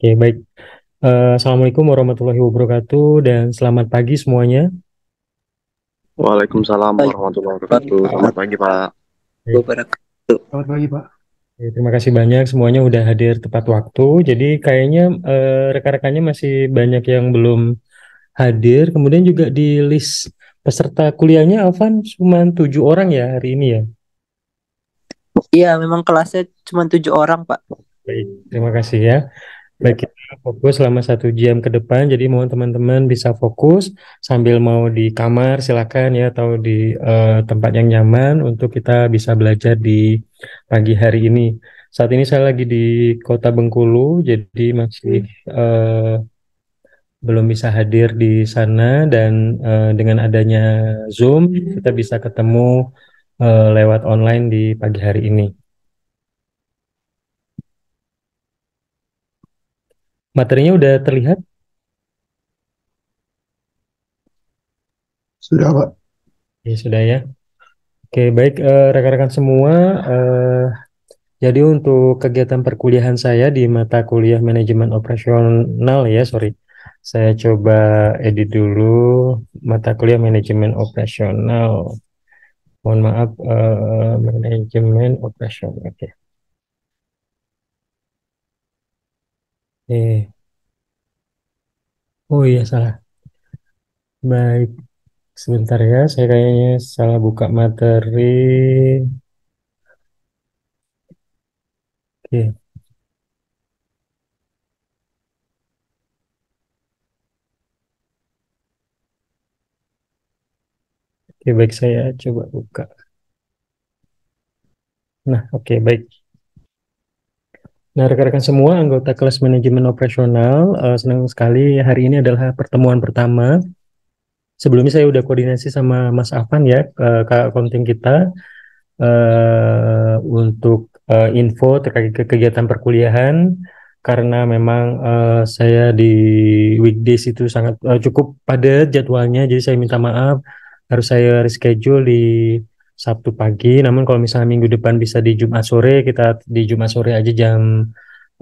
Oke, baik. Uh, Assalamualaikum warahmatullahi wabarakatuh dan selamat pagi semuanya. Waalaikumsalam warahmatullahi wabarakatuh. Selamat pagi Pak. Selamat pagi Pak. Okay, terima kasih banyak semuanya udah hadir tepat waktu. Jadi kayaknya uh, rekan-rekannya masih banyak yang belum hadir. Kemudian juga di list peserta kuliahnya Alvan cuma tujuh orang ya hari ini ya. Iya, memang kelasnya cuma tujuh orang Pak. Baik, terima kasih ya. Iya. Baik kita fokus selama satu jam ke depan. Jadi mohon teman-teman bisa fokus sambil mau di kamar silakan ya atau di uh, tempat yang nyaman untuk kita bisa belajar di pagi hari ini. Saat ini saya lagi di Kota Bengkulu, jadi masih uh, belum bisa hadir di sana dan uh, dengan adanya Zoom kita bisa ketemu uh, lewat online di pagi hari ini. Materinya udah terlihat? Sudah, Pak. Ya, sudah ya. Oke, baik eh, rekan-rekan eh, semua. Eh, jadi untuk kegiatan perkuliahan saya di mata kuliah manajemen operasional ya, sorry. Saya coba edit dulu mata kuliah manajemen operasional. Mohon maaf, uh, manajemen operasional. Oke. Okay. Eh, oh iya salah. Baik, sebentar ya. Saya kayaknya salah buka materi. Oke. Oke, baik saya coba buka. Nah, oke, baik. Nah, rekan-rekan semua anggota kelas manajemen operasional, uh, senang sekali hari ini adalah pertemuan pertama. Sebelumnya saya sudah koordinasi sama Mas Afan ya, uh, kak konting kita uh, untuk uh, info terkait kegiatan perkuliahan karena memang uh, saya di weekdays itu sangat uh, cukup padat jadwalnya, jadi saya minta maaf harus saya reschedule di Sabtu pagi. Namun kalau misalnya minggu depan bisa di Jumat sore, kita di Jumat sore aja jam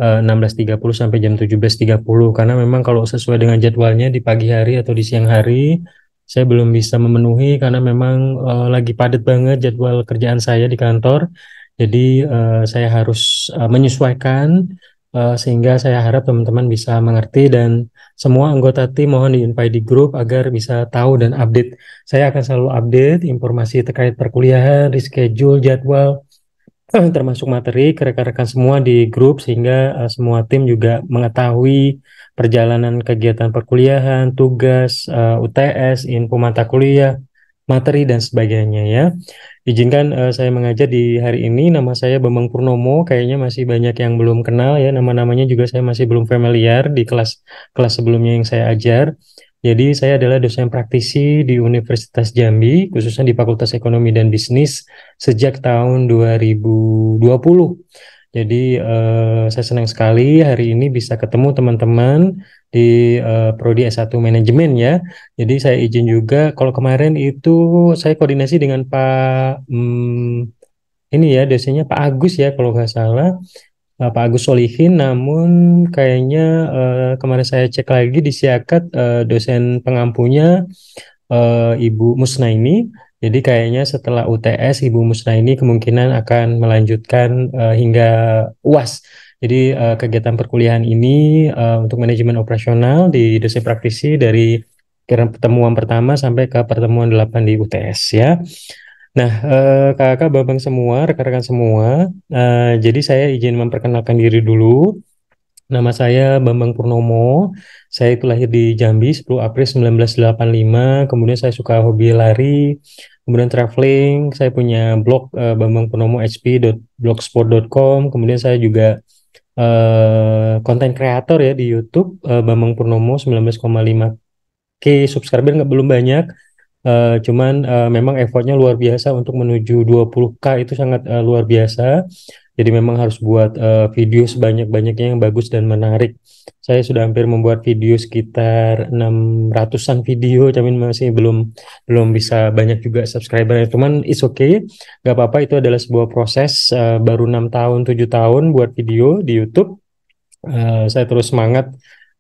eh, uh, 16.30 sampai jam 17.30 karena memang kalau sesuai dengan jadwalnya di pagi hari atau di siang hari saya belum bisa memenuhi karena memang uh, lagi padat banget jadwal kerjaan saya di kantor. Jadi uh, saya harus uh, menyesuaikan Eh, sehingga saya harap teman-teman bisa mengerti dan semua anggota tim mohon di di grup agar bisa tahu dan update. Saya akan selalu update informasi terkait perkuliahan, reschedule, jadwal, termasuk materi ke rekan-rekan semua di grup sehingga uh, semua tim juga mengetahui perjalanan kegiatan perkuliahan, tugas, uh, eh, UTS, info mata kuliah, materi dan sebagainya ya. Izinkan uh, saya mengajar di hari ini. Nama saya Bambang Purnomo. Kayaknya masih banyak yang belum kenal ya. Nama-namanya juga saya masih belum familiar di kelas kelas sebelumnya yang saya ajar. Jadi saya adalah dosen praktisi di Universitas Jambi, khususnya di Fakultas Ekonomi dan Bisnis sejak tahun 2020. Jadi uh, saya senang sekali hari ini bisa ketemu teman-teman di uh, prodi S1 manajemen ya. Jadi saya izin juga kalau kemarin itu saya koordinasi dengan Pak hmm, ini ya dosennya Pak Agus ya kalau nggak salah. Nah, Pak Agus Solihin, namun kayaknya uh, kemarin saya cek lagi di Siakat uh, dosen pengampunya uh, Ibu Musna ini jadi kayaknya setelah UTS Ibu Musna ini kemungkinan akan melanjutkan uh, hingga UAS. Jadi uh, kegiatan perkuliahan ini uh, untuk manajemen operasional di dosen praktisi dari pertemuan pertama sampai ke pertemuan 8 di UTS ya. Nah, kakak, babang semua, rekan-rekan semua, uh, jadi saya izin memperkenalkan diri dulu. Nama saya Bambang Purnomo. Saya itu lahir di Jambi 10 April 1985. Kemudian saya suka hobi lari, kemudian traveling. Saya punya blog uh, Bambang Purnomo Kemudian saya juga eh, konten uh, kreator ya di YouTube uh, Bambang Purnomo 19,5 k subscriber nggak belum banyak. Uh, cuman uh, memang effortnya luar biasa untuk menuju 20k itu sangat uh, luar biasa jadi memang harus buat uh, video sebanyak-banyaknya yang bagus dan menarik. Saya sudah hampir membuat video sekitar 600-an video, tapi masih belum belum bisa banyak juga subscriber. Cuman it's okay, nggak apa-apa itu adalah sebuah proses uh, baru 6 tahun, 7 tahun buat video di YouTube. Uh, saya terus semangat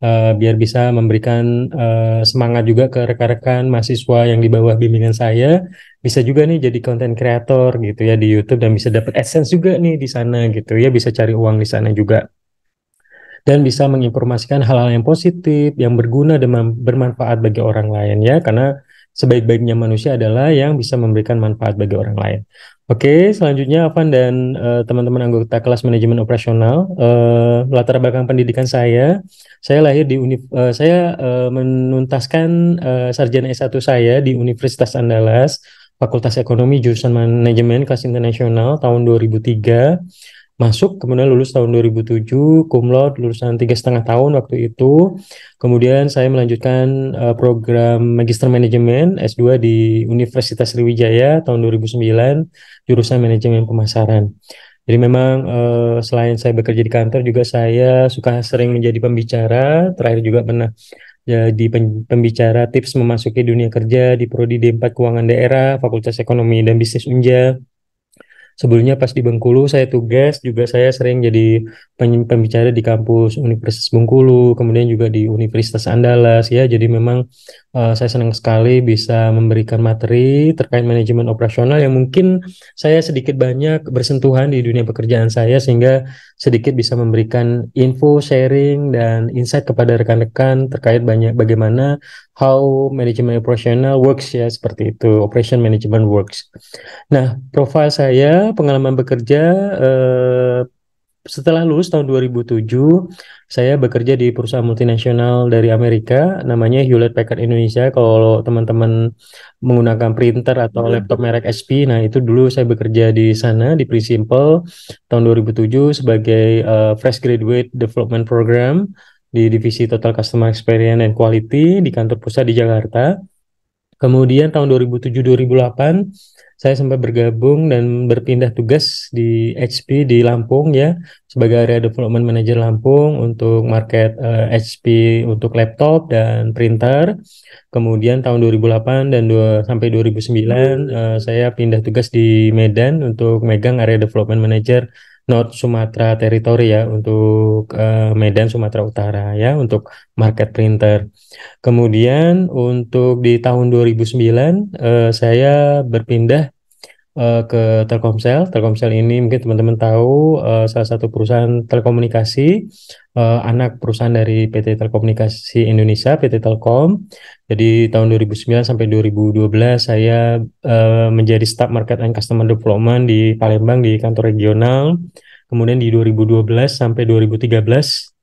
uh, biar bisa memberikan uh, semangat juga ke rekan-rekan mahasiswa yang di bawah bimbingan saya bisa juga nih jadi konten kreator gitu ya di YouTube dan bisa dapat adsense juga nih di sana gitu ya bisa cari uang di sana juga dan bisa menginformasikan hal-hal yang positif yang berguna dan bermanfaat bagi orang lain ya karena sebaik-baiknya manusia adalah yang bisa memberikan manfaat bagi orang lain. Oke, selanjutnya Avan dan eh, teman-teman uh, anggota kelas manajemen operasional, uh, latar belakang pendidikan saya, saya lahir di Uni. uh, eh, saya uh, menuntaskan uh, sarjana S1 saya di Universitas Andalas, Fakultas Ekonomi jurusan Manajemen kelas internasional tahun 2003 masuk kemudian lulus tahun 2007 laude lulusan tiga setengah tahun waktu itu kemudian saya melanjutkan uh, program magister manajemen S2 di Universitas Sriwijaya tahun 2009 jurusan manajemen pemasaran jadi memang uh, selain saya bekerja di kantor juga saya suka sering menjadi pembicara terakhir juga pernah jadi pembicara tips memasuki dunia kerja di prodi D4 keuangan daerah Fakultas Ekonomi dan Bisnis Unja Sebelumnya pas di Bengkulu saya tugas juga saya sering jadi pembicara di kampus Universitas Bengkulu, kemudian juga di Universitas Andalas ya. Jadi memang uh, saya senang sekali bisa memberikan materi terkait manajemen operasional yang mungkin saya sedikit banyak bersentuhan di dunia pekerjaan saya sehingga sedikit bisa memberikan info sharing dan insight kepada rekan-rekan terkait banyak bagaimana how management operational works ya seperti itu operation management works. Nah, profil saya pengalaman bekerja eh, setelah lulus tahun 2007, saya bekerja di perusahaan multinasional dari Amerika, namanya Hewlett Packard Indonesia. Kalau teman-teman menggunakan printer atau hmm. laptop merek HP, nah itu dulu saya bekerja di sana di pre Simple tahun 2007 sebagai uh, fresh graduate development program di divisi Total Customer Experience and Quality di kantor pusat di Jakarta. Kemudian tahun 2007-2008 saya sempat bergabung dan berpindah tugas di HP di Lampung ya sebagai area development manager Lampung untuk market uh, eh, HP untuk laptop dan printer. Kemudian tahun 2008 dan 2, sampai 2009 uh, eh, saya pindah tugas di Medan untuk megang area development manager North Sumatera Territory ya untuk uh, Medan Sumatera Utara ya untuk market printer. Kemudian untuk di tahun 2009 uh, eh, saya berpindah uh, ke Telkomsel. Telkomsel ini mungkin teman-teman tahu uh, salah satu perusahaan telekomunikasi uh, anak perusahaan dari PT Telekomunikasi Indonesia, PT Telkom. Jadi tahun 2009 sampai 2012 saya uh, menjadi staff market and customer development di Palembang di kantor regional. Kemudian di 2012 sampai 2013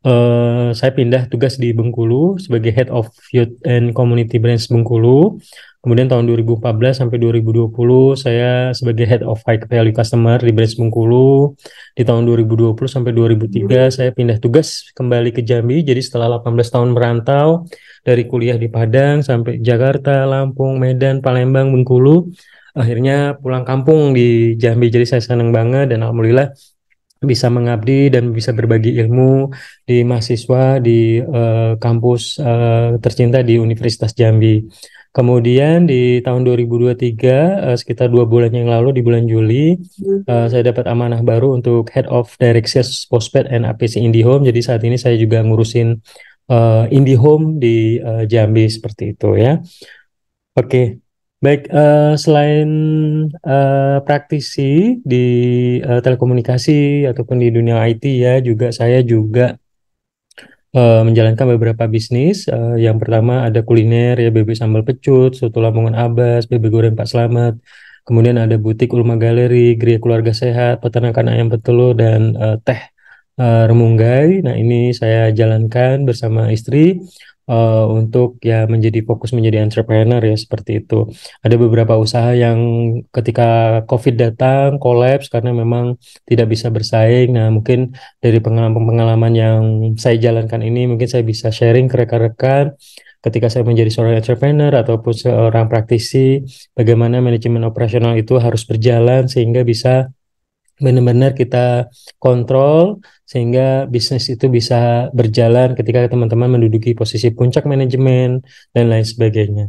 Eh, saya pindah tugas di Bengkulu sebagai Head of Youth and Community Branch Bengkulu. Kemudian tahun 2014 sampai 2020 saya sebagai Head of High Value Customer di Branch Bengkulu. Di tahun 2020 sampai 2003 saya pindah tugas kembali ke Jambi. Jadi setelah 18 tahun merantau dari kuliah di Padang sampai Jakarta, Lampung, Medan, Palembang, Bengkulu, akhirnya pulang kampung di Jambi. Jadi saya senang banget dan alhamdulillah bisa mengabdi dan bisa berbagi ilmu di mahasiswa di uh, kampus uh, tercinta di Universitas Jambi. Kemudian di tahun 2023 uh, eh, sekitar dua bulan yang lalu di bulan Juli uh, saya dapat amanah baru untuk Head of Direction Postpaid and APC IndiHome. Jadi saat ini saya juga ngurusin uh, IndiHome di uh, Jambi seperti itu ya. Oke. Okay. Baik, uh, selain uh, praktisi di uh, telekomunikasi ataupun di dunia IT ya, juga saya juga uh, menjalankan beberapa bisnis. Uh, yang pertama ada kuliner ya, bebek sambal pecut, soto lamongan abas, bebek goreng Pak selamat. Kemudian ada butik Ulma Galeri, Gria Keluarga Sehat, peternakan ayam petelur dan uh, teh uh, remunggai. Nah, ini saya jalankan bersama istri uh, untuk ya menjadi fokus menjadi entrepreneur ya seperti itu. Ada beberapa usaha yang ketika COVID datang kolaps karena memang tidak bisa bersaing. Nah mungkin dari pengalaman-pengalaman yang saya jalankan ini mungkin saya bisa sharing ke rekan-rekan ketika saya menjadi seorang entrepreneur ataupun seorang praktisi, bagaimana manajemen operasional itu harus berjalan sehingga bisa benar-benar kita kontrol sehingga bisnis itu bisa berjalan ketika teman-teman menduduki posisi puncak manajemen dan lain sebagainya.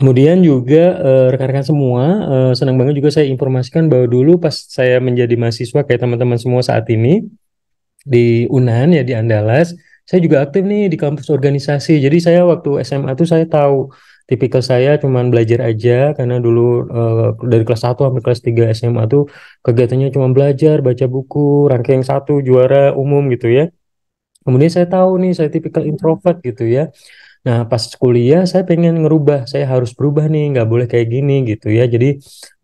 Kemudian juga eh, rekan-rekan semua, eh, senang banget juga saya informasikan bahwa dulu pas saya menjadi mahasiswa kayak teman-teman semua saat ini di Unan ya di Andalas, saya juga aktif nih di kampus organisasi. Jadi saya waktu SMA tuh saya tahu tipikal saya cuman belajar aja karena dulu uh, dari kelas 1 sampai kelas 3 SMA tuh kegiatannya cuma belajar, baca buku, ranking satu juara umum gitu ya. Kemudian saya tahu nih saya tipikal introvert gitu ya. Nah pas kuliah saya pengen ngerubah, saya harus berubah nih, nggak boleh kayak gini gitu ya. Jadi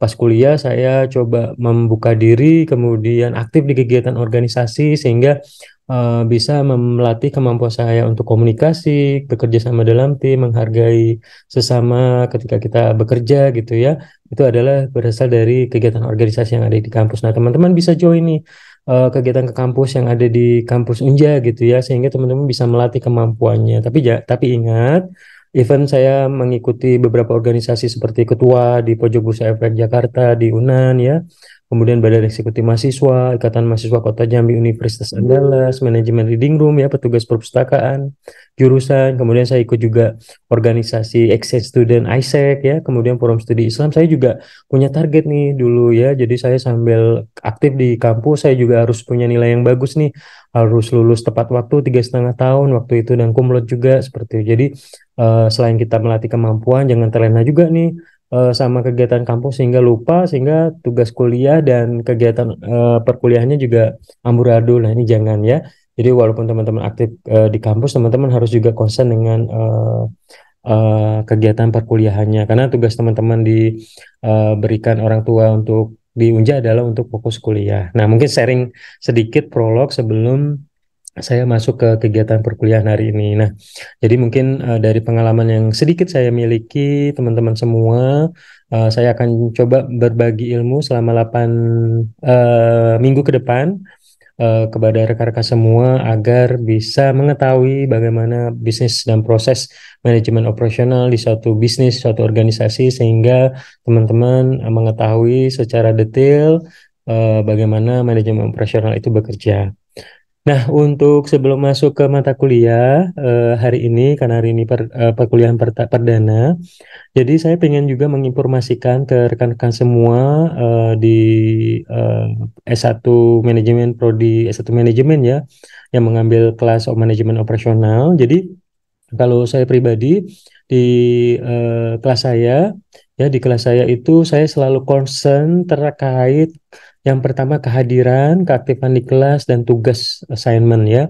pas kuliah saya coba membuka diri, kemudian aktif di kegiatan organisasi sehingga uh, bisa melatih kemampuan saya untuk komunikasi, bekerja sama dalam tim, menghargai sesama ketika kita bekerja gitu ya. Itu adalah berasal dari kegiatan organisasi yang ada di kampus. Nah, teman-teman bisa join nih uh, kegiatan ke kampus yang ada di kampus Unja gitu ya sehingga teman-teman bisa melatih kemampuannya. Tapi ya, tapi ingat Event saya mengikuti beberapa organisasi seperti ketua di Pojok Bursa Efek Jakarta di Unan ya, kemudian Badan Eksekutif Mahasiswa, Ikatan Mahasiswa Kota Jambi Universitas Andalas, hmm. Manajemen Reading Room ya, petugas perpustakaan, jurusan, kemudian saya ikut juga organisasi Exchange Student ISEC ya, kemudian Forum Studi Islam. Saya juga punya target nih dulu ya, jadi saya sambil aktif di kampus, saya juga harus punya nilai yang bagus nih, harus lulus tepat waktu tiga setengah tahun waktu itu dan kumlot juga seperti itu. Jadi uh, selain kita melatih kemampuan, jangan terlena juga nih uh, sama kegiatan kampus sehingga lupa sehingga tugas kuliah dan kegiatan uh, perkuliahannya juga amburadul. Nah, ini jangan ya. Jadi walaupun teman-teman aktif uh, di kampus, teman-teman harus juga konsen dengan uh, uh, kegiatan perkuliahannya karena tugas teman-teman diberikan uh, orang tua untuk diunjuk adalah untuk fokus kuliah. Nah, mungkin sharing sedikit prolog sebelum saya masuk ke kegiatan perkuliahan hari ini. Nah, jadi mungkin uh, dari pengalaman yang sedikit saya miliki, teman-teman semua, uh, saya akan coba berbagi ilmu selama 8 uh, eh, minggu ke depan uh, kepada rekan-rekan semua agar bisa mengetahui bagaimana bisnis dan proses manajemen operasional di suatu bisnis, suatu organisasi sehingga teman-teman mengetahui secara detail uh, bagaimana manajemen operasional itu bekerja. Nah, untuk sebelum masuk ke mata kuliah eh, hari ini, karena hari ini per, eh, perkuliahan per, perdana, jadi saya ingin juga menginformasikan ke rekan-rekan semua eh, di eh, S1 Manajemen, Prodi S1 Manajemen ya, yang mengambil kelas of manajemen operasional. Jadi, kalau saya pribadi di eh, kelas saya, ya di kelas saya itu saya selalu concern terkait yang pertama kehadiran, keaktifan di kelas dan tugas assignment ya.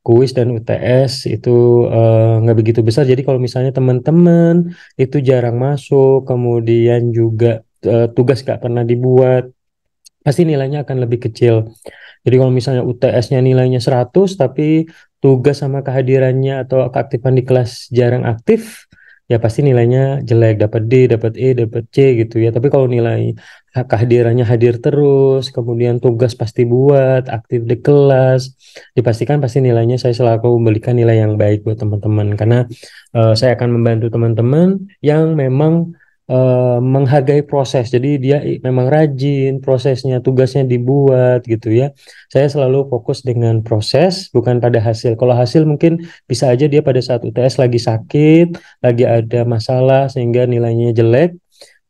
Kuis dan UTS itu eh, nggak uh, begitu besar. Jadi kalau misalnya teman-teman itu jarang masuk, kemudian juga uh, tugas nggak pernah dibuat, pasti nilainya akan lebih kecil. Jadi kalau misalnya UTS-nya nilainya 100 tapi tugas sama kehadirannya atau keaktifan di kelas jarang aktif, ya pasti nilainya jelek dapat D dapat E dapat C gitu ya tapi kalau nilai kehadirannya hadir terus kemudian tugas pasti buat aktif di kelas dipastikan pasti nilainya saya selaku memberikan nilai yang baik buat teman-teman karena uh, saya akan membantu teman-teman yang memang Eh, menghargai proses. Jadi dia memang rajin prosesnya, tugasnya dibuat gitu ya. Saya selalu fokus dengan proses bukan pada hasil. Kalau hasil mungkin bisa aja dia pada saat UTS lagi sakit, lagi ada masalah sehingga nilainya jelek.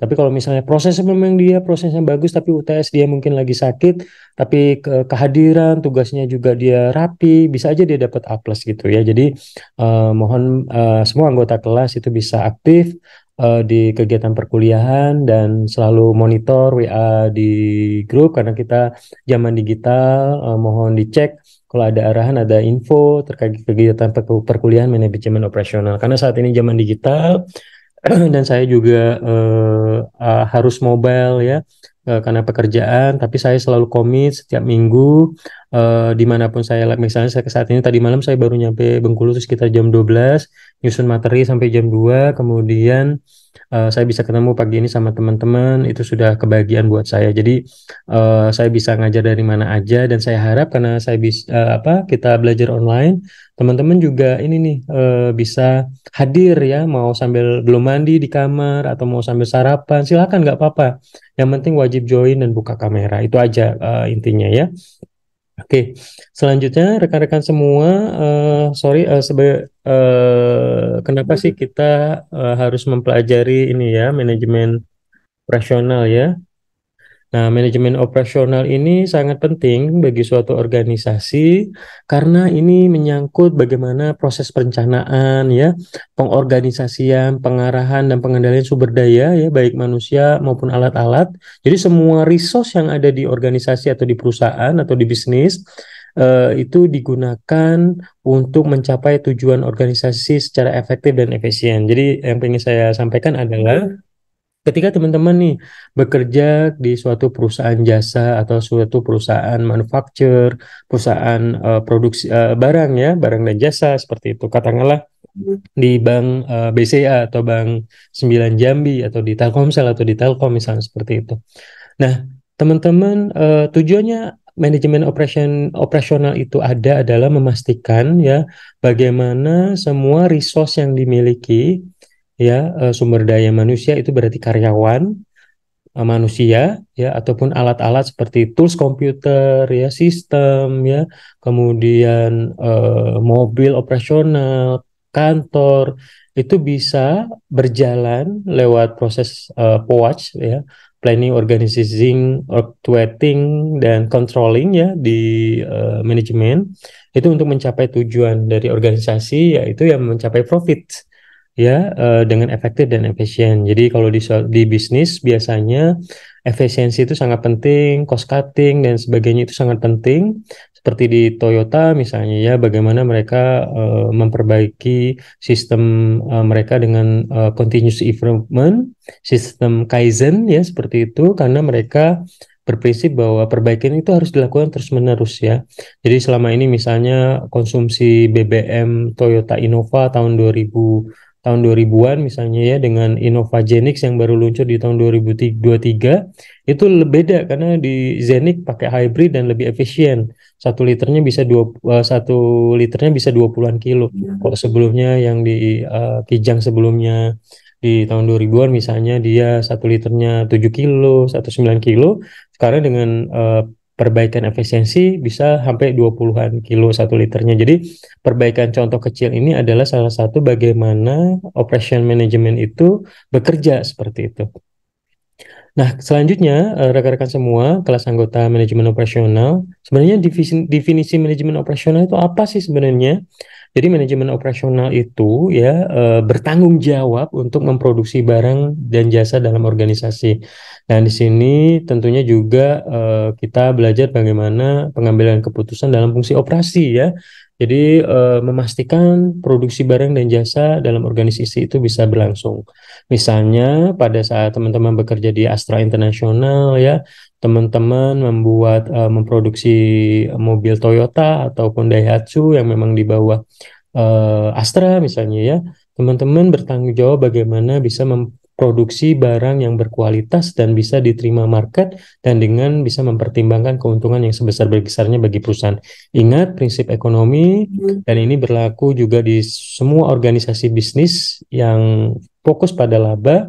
Tapi kalau misalnya prosesnya memang dia prosesnya bagus tapi UTS dia mungkin lagi sakit, tapi ke kehadiran tugasnya juga dia rapi, bisa aja dia dapat A+ gitu ya. Jadi uh, mohon uh, semua anggota kelas itu bisa aktif uh, di kegiatan perkuliahan dan selalu monitor WA di grup karena kita zaman digital uh, mohon dicek kalau ada arahan ada info terkait kegiatan perkuliahan manajemen operasional karena saat ini zaman digital dan saya juga uh, uh, harus mobile ya uh, karena pekerjaan tapi saya selalu komit setiap minggu uh, dimanapun saya misalnya saya ke saat ini tadi malam saya baru nyampe Bengkulu terus sekitar jam 12 nyusun materi sampai jam 2 kemudian uh, saya bisa ketemu pagi ini sama teman-teman itu sudah kebahagiaan buat saya jadi uh, saya bisa ngajar dari mana aja dan saya harap karena saya bisa uh, apa kita belajar online teman-teman juga ini nih uh, bisa hadir ya mau sambil belum mandi di kamar atau mau sambil sarapan silakan nggak apa-apa yang penting wajib join dan buka kamera itu aja uh, intinya ya Oke, selanjutnya rekan-rekan semua, uh, sorry, uh, sebe uh, kenapa sih kita uh, harus mempelajari ini ya manajemen operasional ya? Nah, manajemen operasional ini sangat penting bagi suatu organisasi karena ini menyangkut bagaimana proses perencanaan ya, pengorganisasian, pengarahan dan pengendalian sumber daya ya baik manusia maupun alat-alat. Jadi semua resource yang ada di organisasi atau di perusahaan atau di bisnis eh, itu digunakan untuk mencapai tujuan organisasi secara efektif dan efisien. Jadi yang ingin saya sampaikan adalah Ketika teman-teman nih bekerja di suatu perusahaan jasa atau suatu perusahaan manufaktur, perusahaan uh, produksi uh, barang ya, barang dan jasa seperti itu. Katakanlah hmm. di bank uh, eh, BCA atau bank 9 Jambi atau di Telkomsel atau di Telkom misalnya seperti itu. Nah, teman-teman uh, tujuannya manajemen operation operasional itu ada adalah memastikan ya bagaimana semua resource yang dimiliki ya eh, sumber daya manusia itu berarti karyawan eh, manusia ya ataupun alat-alat seperti tools komputer ya sistem ya kemudian eh, mobil operasional kantor itu bisa berjalan lewat proses eh, POAC ya planning organizing actuating dan controlling ya di eh, manajemen itu untuk mencapai tujuan dari organisasi yaitu yang mencapai profit ya uh, dengan efektif dan efisien. Jadi kalau di di bisnis biasanya efisiensi itu sangat penting, cost cutting dan sebagainya itu sangat penting. Seperti di Toyota misalnya ya bagaimana mereka uh, memperbaiki sistem uh, mereka dengan uh, continuous improvement, sistem kaizen ya seperti itu karena mereka berprinsip bahwa perbaikan itu harus dilakukan terus-menerus ya. Jadi selama ini misalnya konsumsi BBM Toyota Innova tahun 2000 tahun 2000-an misalnya ya dengan Innovagenix yang baru luncur di tahun 2023 itu lebih beda karena di Zenix pakai hybrid dan lebih efisien. Satu liternya bisa dua eh, satu liternya bisa 20-an kilo. Iya. Kalau sebelumnya yang di uh, Kijang sebelumnya di tahun 2000-an misalnya dia satu liternya 7 kilo, 19 kilo. Sekarang dengan uh, perbaikan efisiensi bisa sampai 20-an kilo satu liternya. Jadi perbaikan contoh kecil ini adalah salah satu bagaimana operation management itu bekerja seperti itu. Nah, selanjutnya eh, rekan-rekan semua kelas anggota manajemen operasional, sebenarnya definisi manajemen operasional itu apa sih sebenarnya? Jadi manajemen operasional itu ya e, bertanggung jawab untuk memproduksi barang dan jasa dalam organisasi. Nah, di sini tentunya juga e, kita belajar bagaimana pengambilan keputusan dalam fungsi operasi ya. Jadi e, memastikan produksi barang dan jasa dalam organisasi itu bisa berlangsung. Misalnya pada saat teman-teman bekerja di Astra Internasional ya, teman-teman membuat uh, memproduksi mobil Toyota ataupun Daihatsu yang memang di bawah uh, Astra misalnya ya, teman-teman bertanggung jawab bagaimana bisa memproduksi barang yang berkualitas dan bisa diterima market dan dengan bisa mempertimbangkan keuntungan yang sebesar-besarnya bagi perusahaan. Ingat prinsip ekonomi hmm. dan ini berlaku juga di semua organisasi bisnis yang fokus pada laba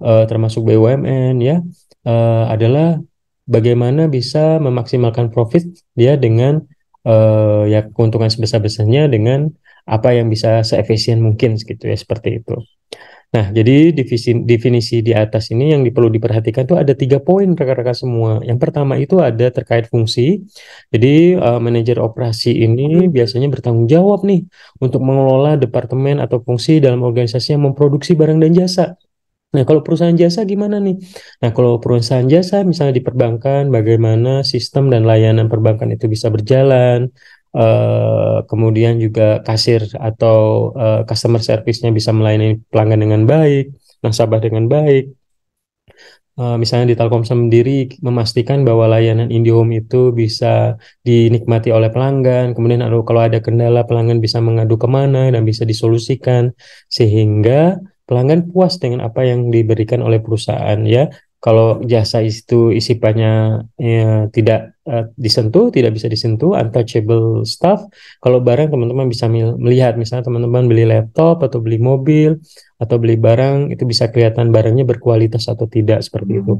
uh, termasuk BUMN ya uh, adalah bagaimana bisa memaksimalkan profit dia dengan uh, ya keuntungan sebesar-besarnya dengan apa yang bisa seefisien mungkin gitu ya seperti itu. Nah, jadi divisi, definisi di atas ini yang perlu diperhatikan itu ada tiga poin rekan-rekan semua. Yang pertama itu ada terkait fungsi. Jadi uh, manajer operasi ini biasanya bertanggung jawab nih untuk mengelola departemen atau fungsi dalam organisasi yang memproduksi barang dan jasa. Nah, kalau perusahaan jasa gimana nih? Nah, kalau perusahaan jasa misalnya di perbankan, bagaimana sistem dan layanan perbankan itu bisa berjalan, uh, kemudian juga kasir atau uh, customer service-nya bisa melayani pelanggan dengan baik, nasabah dengan baik. Uh, misalnya di Telkomsel sendiri memastikan bahwa layanan IndiHome itu bisa dinikmati oleh pelanggan. Kemudian kalau ada kendala pelanggan bisa mengadu kemana dan bisa disolusikan sehingga pelanggan puas dengan apa yang diberikan oleh perusahaan ya kalau jasa itu isipannya ya, tidak Eh, disentuh, tidak bisa disentuh, untouchable stuff. Kalau barang teman-teman bisa melihat, misalnya teman-teman beli laptop atau beli mobil atau beli barang itu bisa kelihatan barangnya berkualitas atau tidak seperti hmm. itu.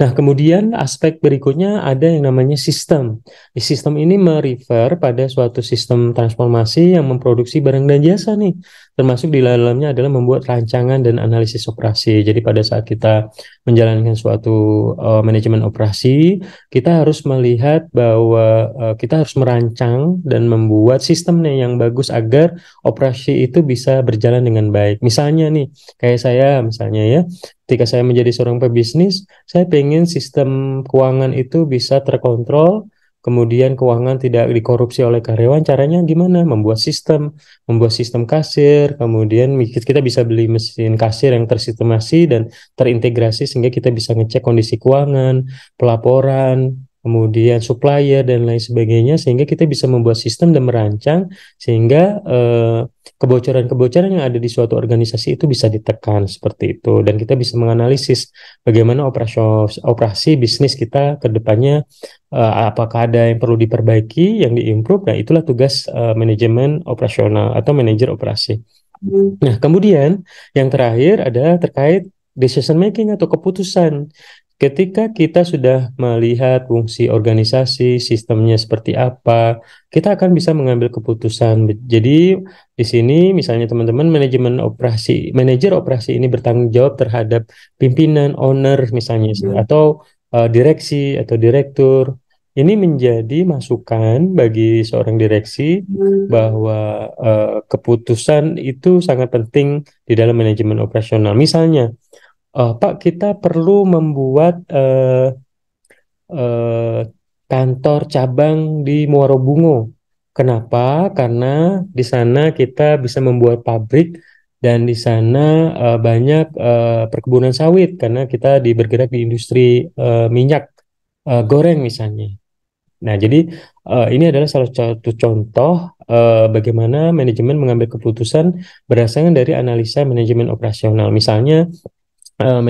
Nah, kemudian aspek berikutnya ada yang namanya sistem. Di Sistem ini merefer pada suatu sistem transformasi yang memproduksi barang dan jasa nih. Termasuk di dalamnya adalah membuat rancangan dan analisis operasi. Jadi pada saat kita menjalankan suatu uh, manajemen operasi, kita harus melihat melihat bahwa uh, kita harus merancang dan membuat sistemnya yang bagus agar operasi itu bisa berjalan dengan baik. Misalnya nih, kayak saya misalnya ya, ketika saya menjadi seorang pebisnis, saya pengen sistem keuangan itu bisa terkontrol, kemudian keuangan tidak dikorupsi oleh karyawan caranya gimana membuat sistem membuat sistem kasir kemudian kita bisa beli mesin kasir yang tersistemasi dan terintegrasi sehingga kita bisa ngecek kondisi keuangan pelaporan kemudian supplier dan lain sebagainya sehingga kita bisa membuat sistem dan merancang sehingga eh, kebocoran-kebocoran eh, yang ada di suatu organisasi itu bisa ditekan seperti itu dan kita bisa menganalisis bagaimana operasi operasi bisnis kita ke depannya eh, apakah ada yang perlu diperbaiki yang diimprove nah itulah tugas eh, manajemen operasional atau manajer operasi hmm. Nah, kemudian yang terakhir ada terkait decision making atau keputusan. Ketika kita sudah melihat fungsi organisasi, sistemnya seperti apa, kita akan bisa mengambil keputusan. Jadi di sini misalnya teman-teman manajemen operasi, manajer operasi ini bertanggung jawab terhadap pimpinan, owner misalnya hmm. atau uh, direksi atau direktur. Ini menjadi masukan bagi seorang direksi hmm. bahwa uh, keputusan itu sangat penting di dalam manajemen operasional. Misalnya, uh, Pak kita perlu membuat uh, uh, kantor cabang di Muaro Bungo. Kenapa? Karena di sana kita bisa membuat pabrik dan di sana uh, banyak uh, perkebunan sawit karena kita di bergerak di industri uh, minyak uh, goreng misalnya. Nah, jadi uh, ini adalah salah satu contoh uh, bagaimana manajemen mengambil keputusan berdasarkan dari analisa manajemen operasional. Misalnya uh,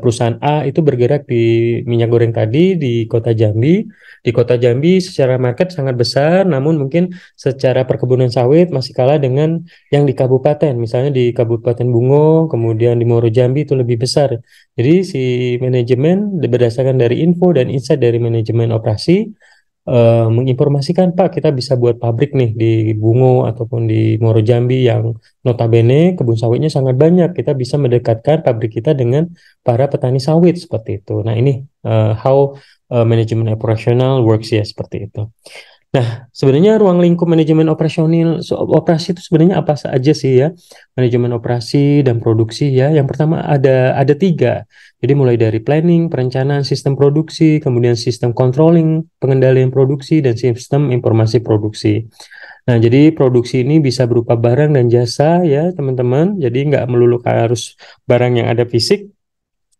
perusahaan A itu bergerak di minyak goreng tadi di Kota Jambi. Di Kota Jambi secara market sangat besar, namun mungkin secara perkebunan sawit masih kalah dengan yang di kabupaten. Misalnya di Kabupaten Bungo, kemudian di Moro Jambi itu lebih besar. Jadi si manajemen berdasarkan dari info dan insight dari manajemen operasi uh, menginformasikan Pak kita bisa buat pabrik nih di Bungo ataupun di Moro Jambi yang notabene kebun sawitnya sangat banyak kita bisa mendekatkan pabrik kita dengan para petani sawit seperti itu nah ini uh, how uh, eh, operational operational works ya seperti itu Nah, sebenarnya ruang lingkup manajemen operasional so, operasi itu sebenarnya apa saja sih ya? Manajemen operasi dan produksi ya. Yang pertama ada ada tiga. Jadi mulai dari planning, perencanaan sistem produksi, kemudian sistem controlling, pengendalian produksi dan sistem informasi produksi. Nah, jadi produksi ini bisa berupa barang dan jasa ya, teman-teman. Jadi nggak melulu harus barang yang ada fisik,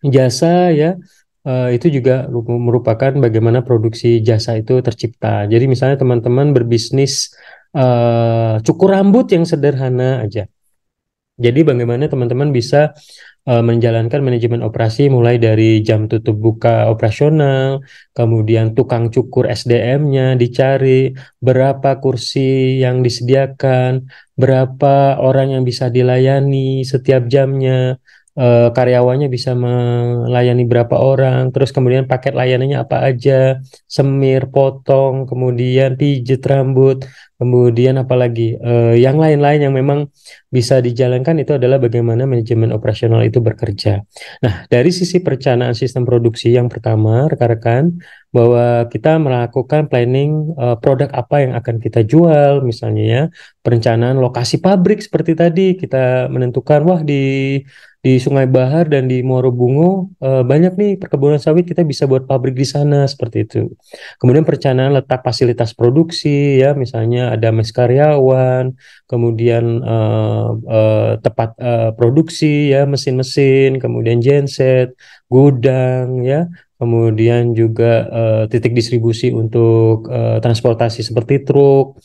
jasa ya Eh, itu juga merupakan bagaimana produksi jasa itu tercipta. Jadi misalnya teman-teman berbisnis uh, cukur rambut yang sederhana aja. Jadi bagaimana teman-teman bisa uh, menjalankan manajemen operasi mulai dari jam tutup buka operasional, kemudian tukang cukur SDM-nya dicari, berapa kursi yang disediakan, berapa orang yang bisa dilayani setiap jamnya, Eh, karyawannya bisa melayani berapa orang, terus kemudian paket layanannya apa aja, semir, potong, kemudian pijet rambut, kemudian apalagi uh, eh, yang lain-lain yang memang bisa dijalankan itu adalah bagaimana manajemen operasional itu bekerja. Nah, dari sisi perencanaan sistem produksi yang pertama, rekan-rekan, bahwa kita melakukan planning uh, produk apa yang akan kita jual misalnya ya, perencanaan lokasi pabrik seperti tadi kita menentukan wah di di Sungai Bahar dan di Muaro Bungo uh, banyak nih perkebunan sawit kita bisa buat pabrik di sana seperti itu. Kemudian perencanaan letak fasilitas produksi ya misalnya ada mes karyawan, kemudian uh, eh, uh, eh, tepat uh, produksi ya mesin-mesin, kemudian genset, gudang ya, kemudian juga uh, titik distribusi untuk uh, transportasi seperti truk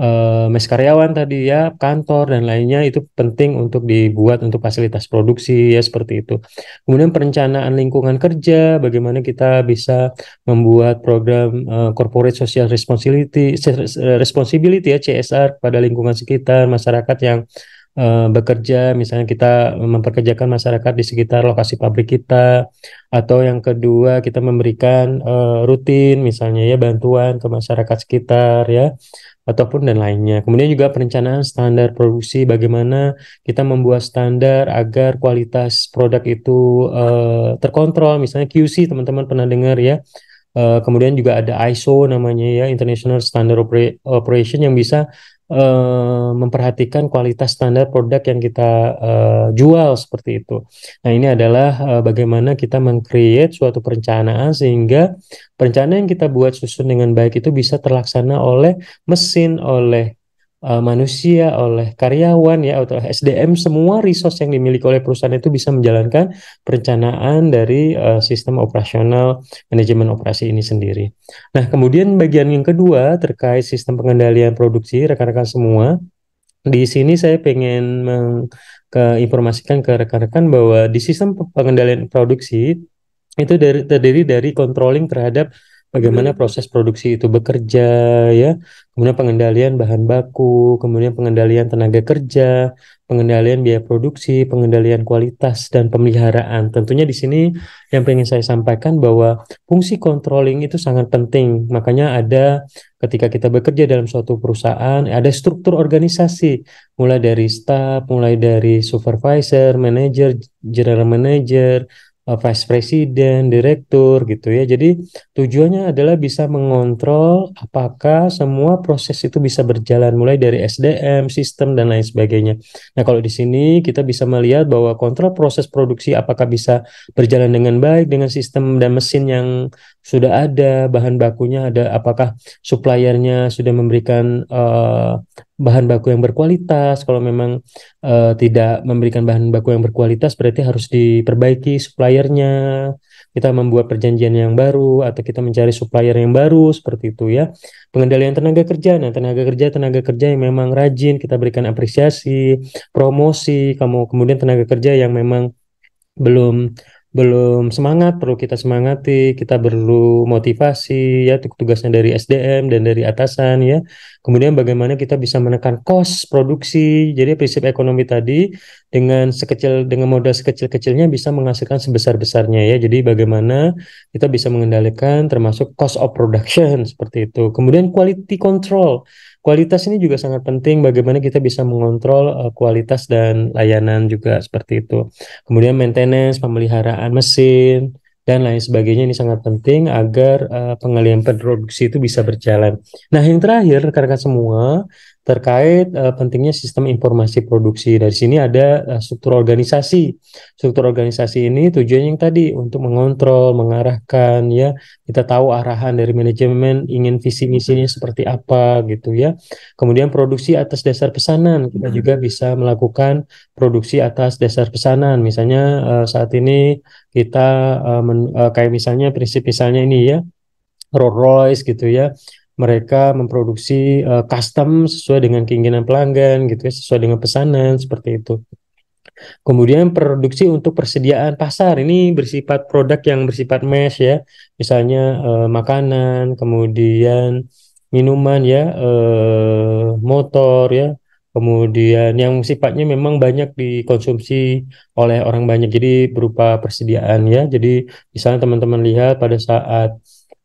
uh, mes karyawan tadi ya, kantor dan lainnya itu penting untuk dibuat untuk fasilitas produksi ya seperti itu. Kemudian perencanaan lingkungan kerja, bagaimana kita bisa membuat program uh, corporate social responsibility eh, responsibility ya CSR pada lingkungan sekitar masyarakat yang bekerja, misalnya kita memperkerjakan masyarakat di sekitar lokasi pabrik kita, atau yang kedua kita memberikan uh, rutin, misalnya ya bantuan ke masyarakat sekitar ya, ataupun dan lainnya. Kemudian juga perencanaan standar produksi, bagaimana kita membuat standar agar kualitas produk itu uh, terkontrol, misalnya QC teman-teman pernah dengar ya. Uh, kemudian juga ada ISO namanya ya International Standard Oper Operation yang bisa Eh, memperhatikan kualitas standar produk yang kita uh, jual seperti itu. Nah, ini adalah uh, bagaimana kita mengcreate suatu perencanaan sehingga perencanaan yang kita buat susun dengan baik itu bisa terlaksana oleh mesin, oleh uh, manusia, oleh karyawan ya atau SDM semua resource yang dimiliki oleh perusahaan itu bisa menjalankan perencanaan dari uh, sistem operasional manajemen operasi ini sendiri. Nah, kemudian bagian yang kedua terkait sistem pengendalian produksi rekan-rekan semua di sini saya pengen menginformasikan ke rekan-rekan bahwa di sistem pengendalian produksi itu dari, terdiri dari controlling terhadap bagaimana iya. proses produksi itu bekerja ya kemudian pengendalian bahan baku kemudian pengendalian tenaga kerja pengendalian biaya produksi pengendalian kualitas dan pemeliharaan tentunya di sini yang ingin saya sampaikan bahwa fungsi controlling itu sangat penting makanya ada ketika kita bekerja dalam suatu perusahaan ada struktur organisasi mulai dari staff mulai dari supervisor manager general manager Eh, vice Presiden, direktur gitu ya. Jadi tujuannya adalah bisa mengontrol apakah semua proses itu bisa berjalan mulai dari SDM, sistem dan lain sebagainya. Nah, kalau di sini kita bisa melihat bahwa kontrol proses produksi apakah bisa berjalan dengan baik dengan sistem dan mesin yang sudah ada, bahan bakunya ada, apakah suppliernya sudah memberikan uh, bahan baku yang berkualitas. Kalau memang uh, tidak memberikan bahan baku yang berkualitas, berarti harus diperbaiki suppliernya. Kita membuat perjanjian yang baru atau kita mencari supplier yang baru seperti itu ya. Pengendalian tenaga kerja, nah tenaga kerja tenaga kerja yang memang rajin kita berikan apresiasi, promosi, kamu kemudian tenaga kerja yang memang belum belum semangat perlu kita semangati kita perlu motivasi ya tugasnya dari SDM dan dari atasan ya kemudian bagaimana kita bisa menekan kos produksi jadi prinsip ekonomi tadi dengan sekecil dengan modal sekecil kecilnya bisa menghasilkan sebesar besarnya ya jadi bagaimana kita bisa mengendalikan termasuk cost of production seperti itu kemudian quality control kualitas ini juga sangat penting bagaimana kita bisa mengontrol uh, kualitas dan layanan juga seperti itu. Kemudian maintenance, pemeliharaan mesin dan lain sebagainya ini sangat penting agar uh, pengalihan produksi itu bisa berjalan. Nah, yang terakhir rekan-rekan semua, terkait uh, pentingnya sistem informasi produksi. Dari sini ada uh, struktur organisasi. Struktur organisasi ini tujuannya yang tadi untuk mengontrol, mengarahkan ya. Kita tahu arahan dari manajemen ingin visi misinya mm-hmm. seperti apa gitu ya. Kemudian produksi atas dasar pesanan. Kita juga mm-hmm. bisa melakukan produksi atas dasar pesanan. Misalnya uh, saat ini kita uh, men, uh, kayak misalnya prinsip misalnya ini ya Rolls Royce gitu ya mereka memproduksi uh, custom sesuai dengan keinginan pelanggan gitu ya, sesuai dengan pesanan seperti itu. Kemudian produksi untuk persediaan pasar ini bersifat produk yang bersifat mesh ya, misalnya uh, makanan, kemudian minuman ya, uh, motor ya, kemudian yang sifatnya memang banyak dikonsumsi oleh orang banyak. Jadi berupa persediaan ya. Jadi misalnya teman-teman lihat pada saat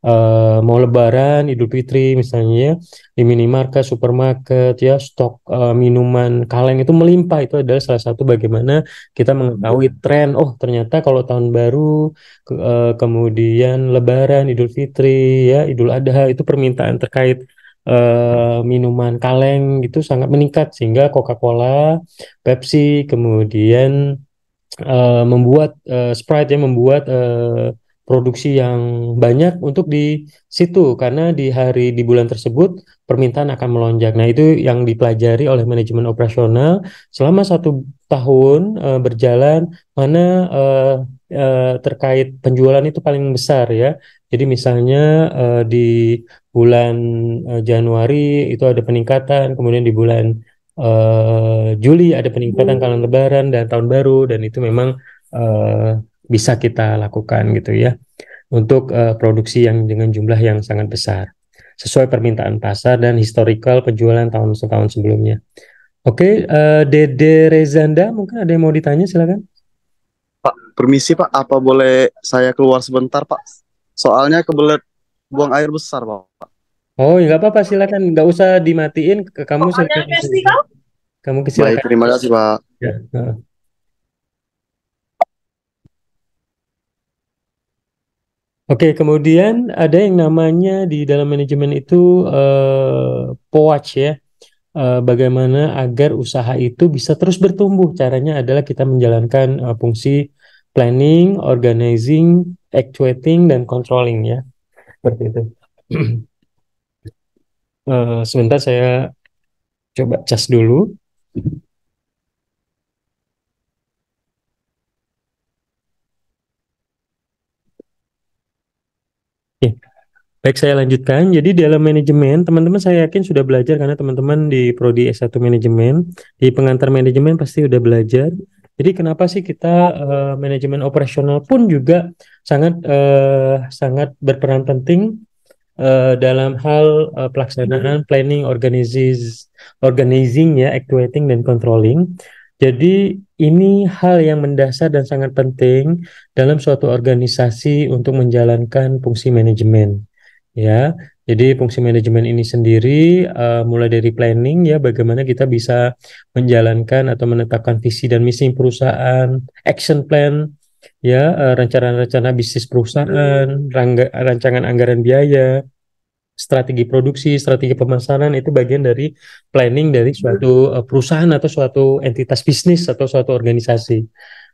uh, mau lebaran, Idul Fitri misalnya ya, di minimarket, supermarket ya stok uh, minuman kaleng itu melimpah itu adalah salah satu bagaimana kita mengetahui tren oh ternyata kalau tahun baru ke, uh, kemudian lebaran, Idul Fitri ya Idul Adha itu permintaan terkait Uh, minuman kaleng gitu sangat meningkat sehingga Coca-Cola, Pepsi, kemudian uh, membuat uh, Sprite ya membuat uh, produksi yang banyak untuk di situ karena di hari di bulan tersebut permintaan akan melonjak. Nah itu yang dipelajari oleh manajemen operasional selama satu tahun e, berjalan mana e, e, terkait penjualan itu paling besar ya. Jadi misalnya e, di bulan e, Januari itu ada peningkatan, kemudian di bulan uh, Juli ada peningkatan hmm. kalau Lebaran dan tahun baru dan itu memang uh, bisa kita lakukan gitu ya untuk uh, produksi yang dengan jumlah yang sangat besar sesuai permintaan pasar dan historical penjualan tahun-tahun sebelumnya. Oke, okay, uh, eh, Dede Rezanda mungkin ada yang mau ditanya silakan. Pak, permisi Pak, apa boleh saya keluar sebentar Pak? Soalnya kebelet buang air besar Pak. Oh, nggak apa-apa silakan, nggak usah dimatiin. ke Kamu oh, Kamu kesilakan. Baik, terima kasih Pak. Ya. Uh. Oke, okay, kemudian ada yang namanya di dalam manajemen itu uh, eh, POAC ya. Uh, bagaimana agar usaha itu bisa terus bertumbuh. Caranya adalah kita menjalankan uh, fungsi planning, organizing, actuating, dan controlling ya. Seperti itu. uh, sebentar saya coba cas dulu. Ya. Baik, saya lanjutkan. Jadi dalam manajemen, teman-teman saya yakin sudah belajar karena teman-teman di prodi S1 manajemen, di pengantar manajemen pasti sudah belajar. Jadi kenapa sih kita uh, manajemen operasional pun juga sangat uh, sangat berperan penting uh, dalam hal uh, pelaksanaan mm-hmm. planning, organizing organizing ya, actuating dan controlling. Jadi ini hal yang mendasar dan sangat penting dalam suatu organisasi untuk menjalankan fungsi manajemen. Ya, jadi fungsi manajemen ini sendiri uh, mulai dari planning ya bagaimana kita bisa menjalankan atau menetapkan visi dan misi perusahaan, action plan ya, eh, rencana-rencana bisnis perusahaan, rangga, rancangan anggaran biaya, strategi produksi, strategi pemasaran itu bagian dari planning dari suatu eh, perusahaan atau suatu entitas bisnis atau suatu organisasi.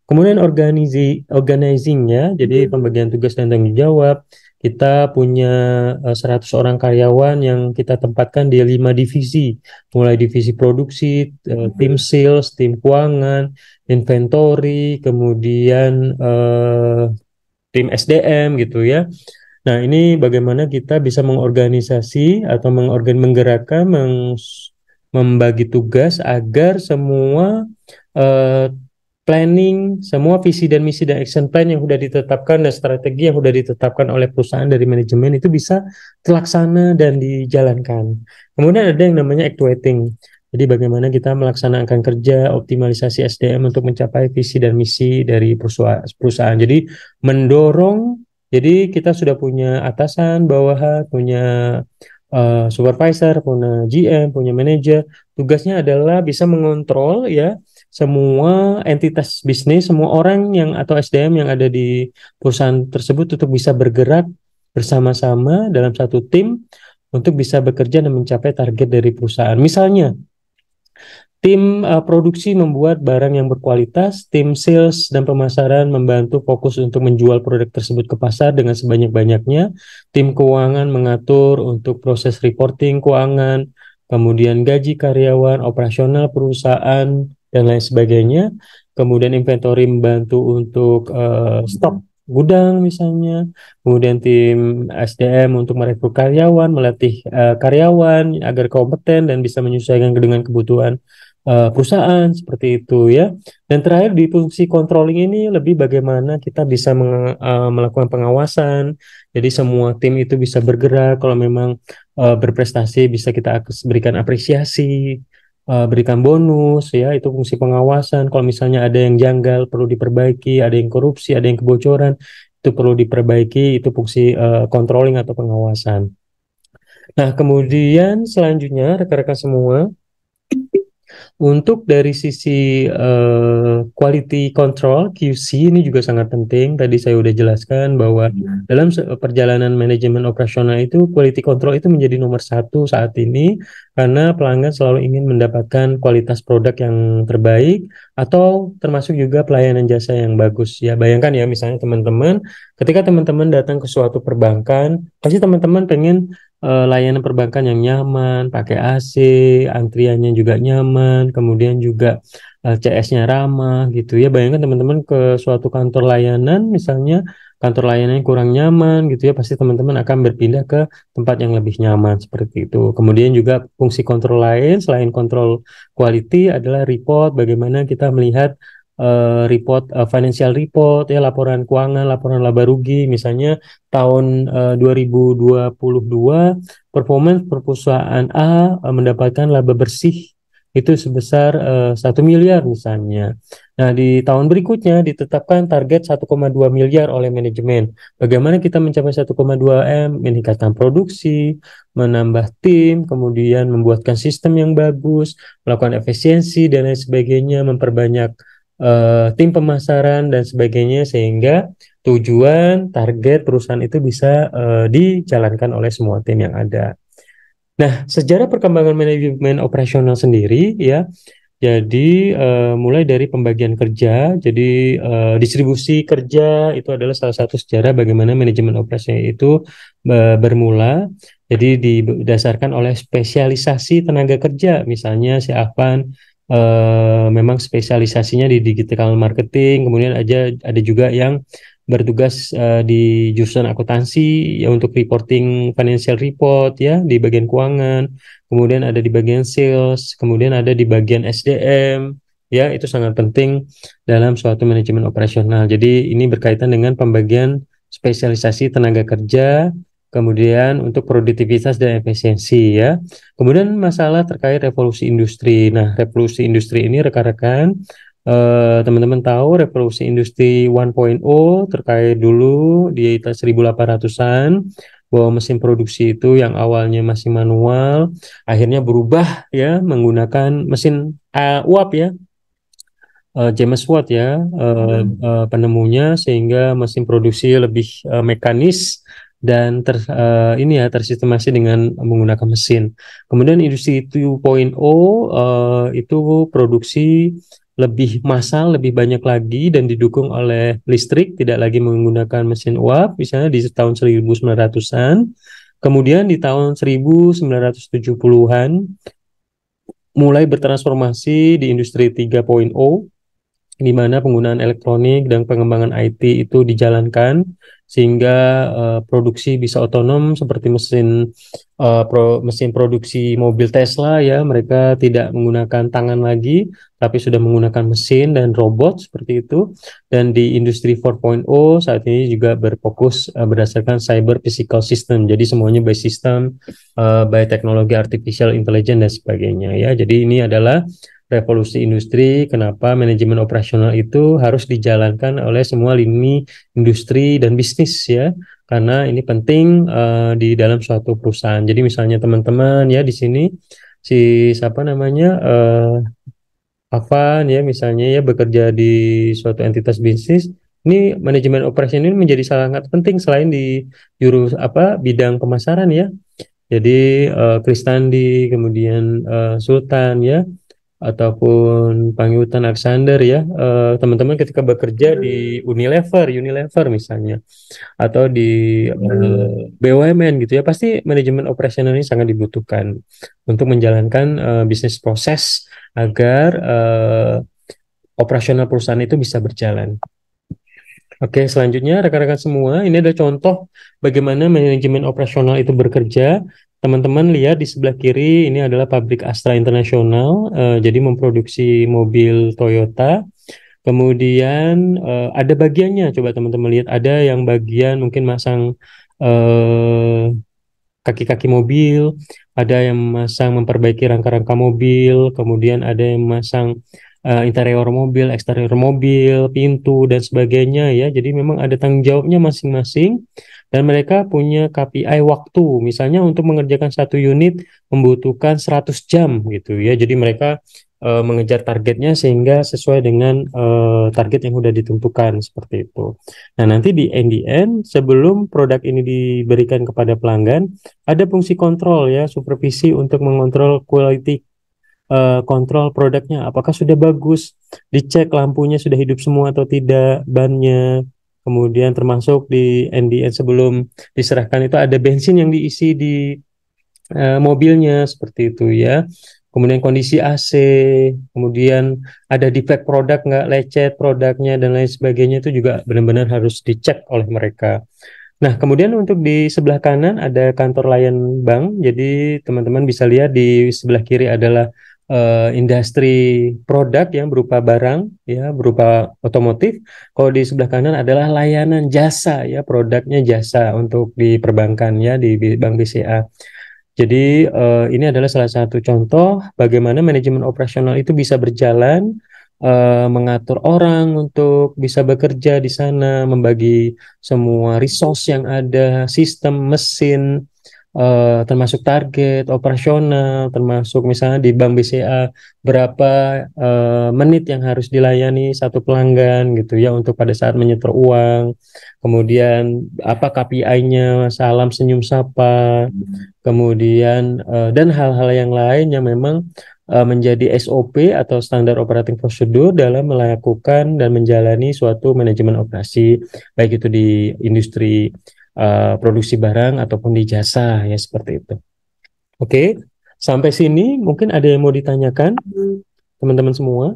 Kemudian organizi organizingnya, jadi hmm. pembagian tugas dan tanggung jawab. Kita punya eh, seratus 100 orang karyawan yang kita tempatkan di lima divisi, mulai divisi produksi, eh, hmm. tim sales, tim keuangan, inventory, kemudian uh, tim SDM gitu ya. Nah, ini bagaimana kita bisa mengorganisasi atau mengorgan menggerakkan meng, membagi tugas agar semua uh, planning, semua visi dan misi dan action plan yang sudah ditetapkan dan strategi yang sudah ditetapkan oleh perusahaan dari manajemen itu bisa terlaksana dan dijalankan. Kemudian ada yang namanya actuating. Jadi bagaimana kita melaksanakan kerja optimalisasi SDM untuk mencapai visi dan misi dari perusahaan. perusahaan. Jadi mendorong jadi kita sudah punya atasan, bawahan, punya uh, supervisor, punya GM, punya manajer. Tugasnya adalah bisa mengontrol ya semua entitas bisnis, semua orang yang atau SDM yang ada di perusahaan tersebut untuk bisa bergerak bersama-sama dalam satu tim untuk bisa bekerja dan mencapai target dari perusahaan. Misalnya, Tim uh, produksi membuat barang yang berkualitas, tim sales dan pemasaran membantu fokus untuk menjual produk tersebut ke pasar dengan sebanyak-banyaknya, tim keuangan mengatur untuk proses reporting keuangan, kemudian gaji karyawan, operasional perusahaan, dan lain sebagainya. Kemudian inventory membantu untuk uh, stok gudang misalnya, kemudian tim SDM untuk merekrut karyawan, melatih uh, karyawan agar kompeten dan bisa menyesuaikan dengan kebutuhan uh, perusahaan seperti itu ya. Dan terakhir di fungsi controlling ini lebih bagaimana kita bisa uh, melakukan pengawasan. Jadi semua tim itu bisa bergerak kalau memang uh, berprestasi bisa kita berikan apresiasi, berikan bonus ya, itu fungsi pengawasan. Kalau misalnya ada yang janggal perlu diperbaiki, ada yang korupsi, ada yang kebocoran, itu perlu diperbaiki, itu fungsi uh, controlling atau pengawasan. Nah, kemudian selanjutnya rekan-rekan semua, untuk dari sisi uh, quality control QC ini juga sangat penting. Tadi saya sudah jelaskan bahwa hmm. dalam perjalanan manajemen operasional itu quality control itu menjadi nomor satu saat ini karena pelanggan selalu ingin mendapatkan kualitas produk yang terbaik atau termasuk juga pelayanan jasa yang bagus. Ya bayangkan ya misalnya teman-teman ketika teman-teman datang ke suatu perbankan pasti teman-teman pengen Eh, layanan perbankan yang nyaman, pakai AC, antriannya juga nyaman, kemudian juga CS-nya ramah gitu ya. Bayangkan teman-teman ke suatu kantor layanan misalnya kantor layanan yang kurang nyaman gitu ya, pasti teman-teman akan berpindah ke tempat yang lebih nyaman seperti itu. Kemudian juga fungsi kontrol lain selain kontrol quality adalah report bagaimana kita melihat uh, report uh, financial report ya laporan keuangan, laporan laba rugi misalnya tahun eh, uh, 2022 performance perusahaan A uh, mendapatkan laba bersih itu sebesar satu uh, miliar misalnya. Nah, di tahun berikutnya ditetapkan target 1,2 miliar oleh manajemen. Bagaimana kita mencapai 1,2 M? Meningkatkan produksi, menambah tim, kemudian membuatkan sistem yang bagus, melakukan efisiensi dan lain sebagainya, memperbanyak uh, tim pemasaran dan sebagainya sehingga tujuan target perusahaan itu bisa uh, dijalankan oleh semua tim yang ada. Nah, sejarah perkembangan manajemen operasional sendiri ya. Jadi uh, mulai dari pembagian kerja, jadi uh, distribusi kerja itu adalah salah satu sejarah bagaimana manajemen operasinya itu uh, bermula. Jadi didasarkan oleh spesialisasi tenaga kerja, misalnya si Afan uh, memang spesialisasinya di digital marketing, kemudian aja ada juga yang bertugas uh, di jurusan akuntansi ya untuk reporting financial report ya di bagian keuangan, kemudian ada di bagian sales, kemudian ada di bagian SDM ya itu sangat penting dalam suatu manajemen operasional. Jadi ini berkaitan dengan pembagian spesialisasi tenaga kerja kemudian untuk produktivitas dan efisiensi ya. Kemudian masalah terkait revolusi industri. Nah, revolusi industri ini rekan-rekan teman eh, teman-teman tahu revolusi industri 1.0 terkait dulu di 1800-an bahwa mesin produksi itu yang awalnya masih manual akhirnya berubah ya menggunakan mesin uh, uap ya uh, James Watt ya uh, hmm. penemunya sehingga mesin produksi lebih uh, mekanis dan ter, uh, ini ya tersistemasi dengan menggunakan mesin. Kemudian industri 2.0 uh, eh, itu produksi lebih massal, lebih banyak lagi dan didukung oleh listrik, tidak lagi menggunakan mesin uap, misalnya di tahun 1900-an. Kemudian di tahun 1970-an mulai bertransformasi di industri 3.0 di mana penggunaan elektronik dan pengembangan IT itu dijalankan sehingga uh, produksi bisa otonom seperti mesin uh, pro, mesin produksi mobil Tesla ya mereka tidak menggunakan tangan lagi tapi sudah menggunakan mesin dan robot seperti itu dan di industri 4.0 saat ini juga berfokus uh, berdasarkan cyber physical system jadi semuanya by system uh, by teknologi artificial intelligence dan sebagainya ya jadi ini adalah revolusi industri, kenapa manajemen operasional itu harus dijalankan oleh semua lini industri dan bisnis ya, karena ini penting uh, di dalam suatu perusahaan. Jadi misalnya teman-teman ya di sini si siapa namanya uh, eh, Avan ya misalnya ya bekerja di suatu entitas bisnis ini manajemen operasional ini menjadi sangat penting selain di jurus apa bidang pemasaran ya jadi uh, Kristandi kemudian uh, Sultan ya ataupun Pangyutan Alexander ya eh, teman-teman uh, ketika bekerja di hmm. Unilever, Unilever misalnya atau di uh, hmm. eh, BUMN gitu ya pasti manajemen operasional ini sangat dibutuhkan untuk menjalankan uh, bisnis proses agar uh, operasional perusahaan itu bisa berjalan. Oke, selanjutnya rekan-rekan semua, ini ada contoh bagaimana manajemen operasional itu bekerja Teman-teman lihat di sebelah kiri ini adalah pabrik Astra Internasional, uh, jadi memproduksi mobil Toyota. Kemudian uh, ada bagiannya, coba teman-teman lihat ada yang bagian mungkin masang kaki eh, kaki-kaki mobil, ada yang masang memperbaiki rangka-rangka mobil, kemudian ada yang masang uh, interior mobil, eksterior mobil, pintu dan sebagainya ya. Jadi memang ada tanggung jawabnya masing-masing dan mereka punya KPI waktu. Misalnya untuk mengerjakan satu unit membutuhkan 100 jam gitu ya. Jadi mereka uh, mengejar targetnya sehingga sesuai dengan uh, target yang sudah ditentukan seperti itu. Nah, nanti di NDN sebelum produk ini diberikan kepada pelanggan, ada fungsi kontrol ya, supervisi untuk mengontrol quality uh, kontrol produknya apakah sudah bagus, dicek lampunya sudah hidup semua atau tidak, bannya, kemudian termasuk di NDN sebelum diserahkan itu ada bensin yang diisi di uh, mobilnya seperti itu ya. Kemudian kondisi AC, kemudian ada defect produk nggak lecet produknya dan lain sebagainya itu juga benar-benar harus dicek oleh mereka. Nah, kemudian untuk di sebelah kanan ada kantor layan bank. Jadi teman-teman bisa lihat di sebelah kiri adalah uh, industri produk yang berupa barang ya berupa otomotif kalau di sebelah kanan adalah layanan jasa ya produknya jasa untuk di perbankan ya di bank BCA jadi uh, ini adalah salah satu contoh bagaimana manajemen operasional itu bisa berjalan uh, mengatur orang untuk bisa bekerja di sana membagi semua resource yang ada sistem mesin uh, termasuk target operasional, termasuk misalnya di bank BCA berapa uh, menit yang harus dilayani satu pelanggan gitu ya untuk pada saat menyetor uang, kemudian apa KPI-nya, salam senyum sapa, kemudian uh, dan hal-hal yang lain yang memang menjadi SOP atau standar operating procedure dalam melakukan dan menjalani suatu manajemen operasi baik itu di industri uh, produksi barang ataupun di jasa ya seperti itu. Oke, okay. sampai sini mungkin ada yang mau ditanyakan teman-teman semua.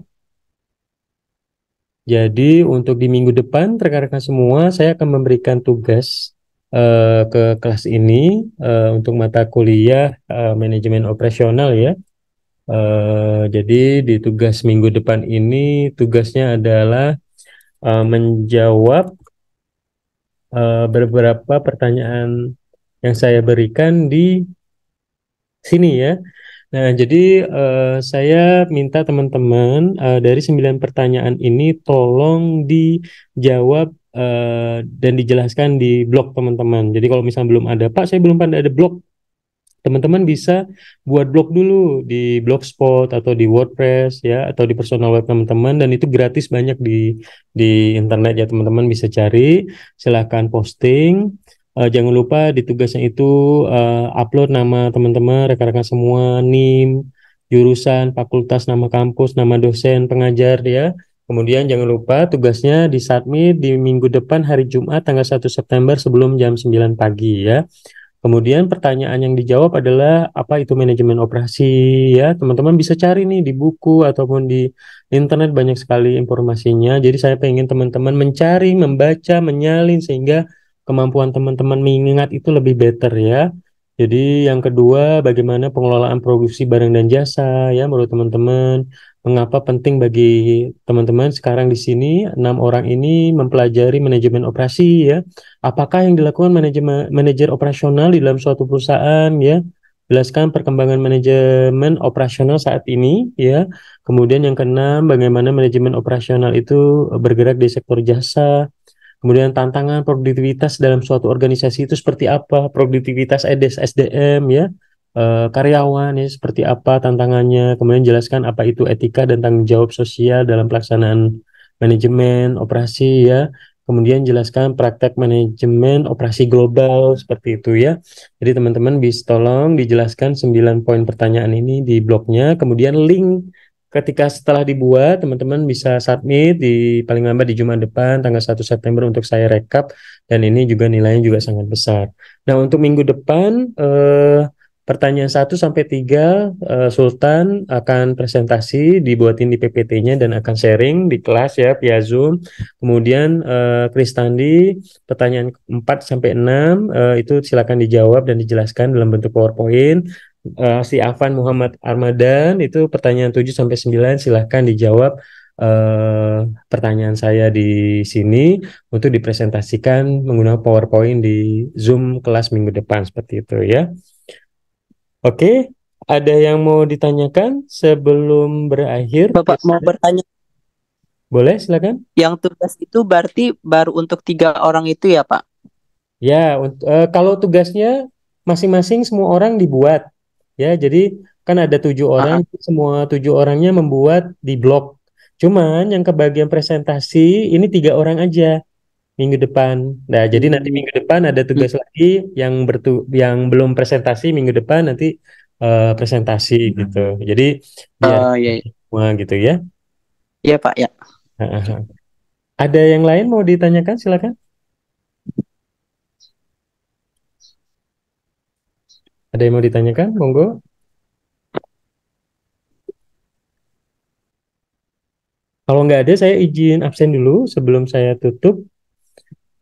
Jadi untuk di minggu depan rekan-rekan semua saya akan memberikan tugas uh, ke kelas ini uh, untuk mata kuliah uh, manajemen operasional ya. Uh, jadi di tugas minggu depan ini tugasnya adalah uh, menjawab uh, beberapa pertanyaan yang saya berikan di sini ya. Nah, jadi uh, saya minta teman-teman uh, dari sembilan pertanyaan ini tolong dijawab uh, dan dijelaskan di blog teman-teman. Jadi kalau misalnya belum ada, Pak, saya belum pada ada blog teman-teman bisa buat blog dulu di blogspot atau di WordPress ya atau di personal web teman-teman dan itu gratis banyak di di internet ya teman-teman bisa cari silahkan posting uh, jangan lupa di tugasnya itu uh, upload nama teman-teman rekan-rekan semua nim jurusan fakultas nama kampus nama dosen pengajar ya Kemudian jangan lupa tugasnya di submit di minggu depan hari Jumat tanggal 1 September sebelum jam 9 pagi ya. Kemudian pertanyaan yang dijawab adalah apa itu manajemen operasi ya teman-teman bisa cari nih di buku ataupun di internet banyak sekali informasinya. Jadi saya pengen teman-teman mencari, membaca, menyalin sehingga kemampuan teman-teman mengingat itu lebih better ya. Jadi yang kedua, bagaimana pengelolaan produksi barang dan jasa ya menurut teman-teman. Mengapa penting bagi teman-teman sekarang di sini enam orang ini mempelajari manajemen operasi ya. Apakah yang dilakukan manajemen manajer operasional di dalam suatu perusahaan ya? Jelaskan perkembangan manajemen operasional saat ini ya. Kemudian yang keenam, bagaimana manajemen operasional itu bergerak di sektor jasa, Kemudian tantangan produktivitas dalam suatu organisasi itu seperti apa? Produktivitas EDES SDM ya, e, karyawan ya seperti apa tantangannya? Kemudian jelaskan apa itu etika dan tanggung jawab sosial dalam pelaksanaan manajemen operasi ya. Kemudian jelaskan praktek manajemen operasi global seperti itu ya. Jadi teman-teman bisa tolong dijelaskan 9 poin pertanyaan ini di blognya. Kemudian link ketika setelah dibuat teman-teman bisa submit di paling lambat di Jumat depan tanggal 1 September untuk saya rekap dan ini juga nilainya juga sangat besar. Nah, untuk minggu depan eh, pertanyaan 1 sampai 3 eh, Sultan akan presentasi dibuatin di PPT-nya dan akan sharing di kelas ya via Zoom. Kemudian eh, Kristandi pertanyaan 4 sampai 6 eh, itu silakan dijawab dan dijelaskan dalam bentuk PowerPoint uh, si Afan Muhammad Armadan itu pertanyaan 7 sampai 9 silahkan dijawab uh, pertanyaan saya di sini untuk dipresentasikan menggunakan PowerPoint di Zoom kelas minggu depan seperti itu ya. Oke, okay. ada yang mau ditanyakan sebelum berakhir? Bapak mau bertanya boleh, silakan. Yang tugas itu berarti baru untuk tiga orang itu ya, Pak? Ya, uh, kalau tugasnya masing-masing semua orang dibuat ya jadi kan ada tujuh ah, orang uh-huh. semua tujuh orangnya membuat di blog cuman yang kebagian presentasi ini tiga orang aja minggu depan nah jadi nanti hmm. minggu depan ada hmm. tugas hmm. lagi yang bertu yang belum presentasi minggu depan nanti uh, presentasi hmm. gitu jadi uh, ya semua gitu ya iya pak ya ada yang lain mau ditanyakan silakan Ada yang mau ditanyakan? Monggo. Kalau nggak ada, saya izin absen dulu sebelum saya tutup.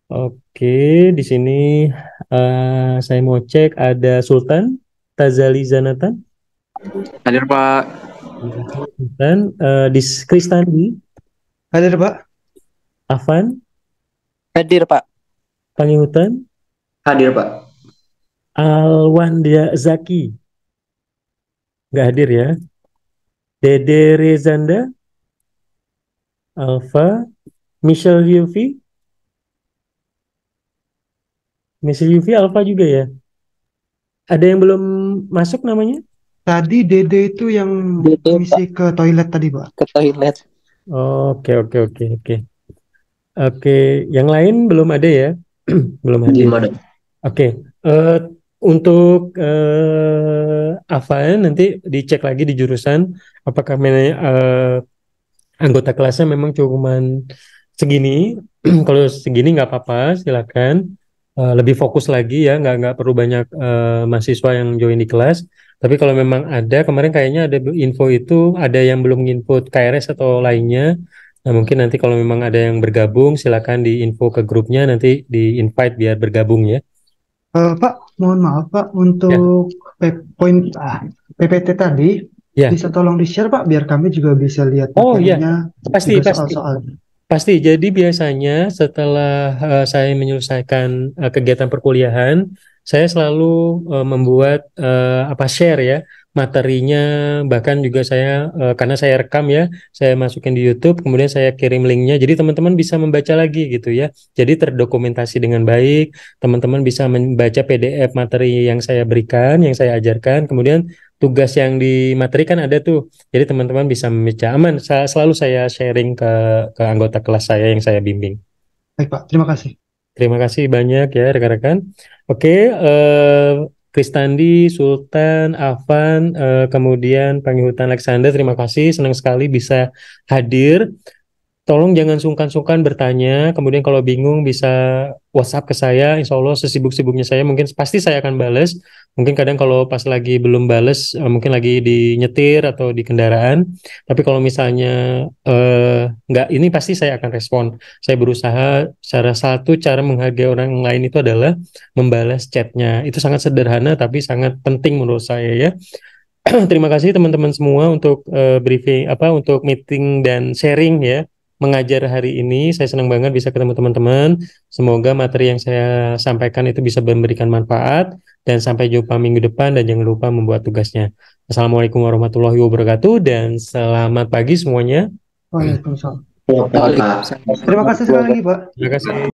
Oke, di sini uh, saya mau cek ada Sultan Tazali Zanatan. Hadir Pak. Sultan, uh, di Kristandi. Hadir Pak. Afan. Hadir Pak. Hutan Hadir Pak. Alwanda Zaki. Nggak hadir ya. Dede Rezanda. Alfa. Michelle Yufi. Michelle Yufi Alfa juga ya. Ada yang belum masuk namanya? Tadi Dede itu yang Dede, misi ke toilet tadi, Pak. Ke toilet. Oke, oke, oke, oke. Oke, yang lain belum ada ya? belum Belum ada. Oke, okay. uh, eh, untuk uh, eh, Avan nanti dicek lagi di jurusan apakah menanya, uh, eh, anggota kelasnya memang cuman segini kalau segini nggak apa-apa silakan uh, lebih fokus lagi ya nggak nggak perlu banyak uh, mahasiswa yang join di kelas tapi kalau memang ada kemarin kayaknya ada info itu ada yang belum input KRS atau lainnya nah mungkin nanti kalau memang ada yang bergabung silakan diinfo ke grupnya nanti di invite biar bergabung ya Uh, Pak, mohon maaf Pak untuk yeah. Ya. point ah, PPT tadi yeah. bisa tolong di share Pak biar kami juga bisa lihat Oh iya pasti pasti soal -soal. pasti jadi biasanya setelah uh, saya menyelesaikan uh, kegiatan perkuliahan saya selalu uh, membuat uh, apa share ya materinya bahkan juga saya uh, karena saya rekam ya saya masukin di YouTube kemudian saya kirim linknya jadi teman-teman bisa membaca lagi gitu ya jadi terdokumentasi dengan baik teman-teman bisa membaca PDF materi yang saya berikan yang saya ajarkan kemudian tugas yang di materi kan ada tuh jadi teman-teman bisa membaca aman saya, selalu saya sharing ke ke anggota kelas saya yang saya bimbing baik pak terima kasih Terima kasih banyak ya rekan-rekan. Oke, uh, Kristandi, Sultan, Afan, uh, kemudian Hutan Alexander, terima kasih, senang sekali bisa hadir. Tolong jangan sungkan-sungkan bertanya. Kemudian kalau bingung bisa WhatsApp ke saya. Insya Allah sesibuk-sibuknya saya mungkin pasti saya akan bales. Mungkin kadang kalau pas lagi belum bales, eh, mungkin lagi di nyetir atau di kendaraan. Tapi kalau misalnya eh, nggak, ini pasti saya akan respon. Saya berusaha cara satu cara menghargai orang lain itu adalah membalas chatnya. Itu sangat sederhana tapi sangat penting menurut saya ya terima kasih teman-teman semua untuk uh, briefing apa untuk meeting dan sharing ya mengajar hari ini. Saya senang banget bisa ketemu teman-teman. Semoga materi yang saya sampaikan itu bisa memberikan manfaat. Dan sampai jumpa minggu depan dan jangan lupa membuat tugasnya. Assalamualaikum warahmatullahi wabarakatuh dan selamat pagi semuanya. Waalaikumsalam. Terima kasih sekali lagi Pak. Terima kasih.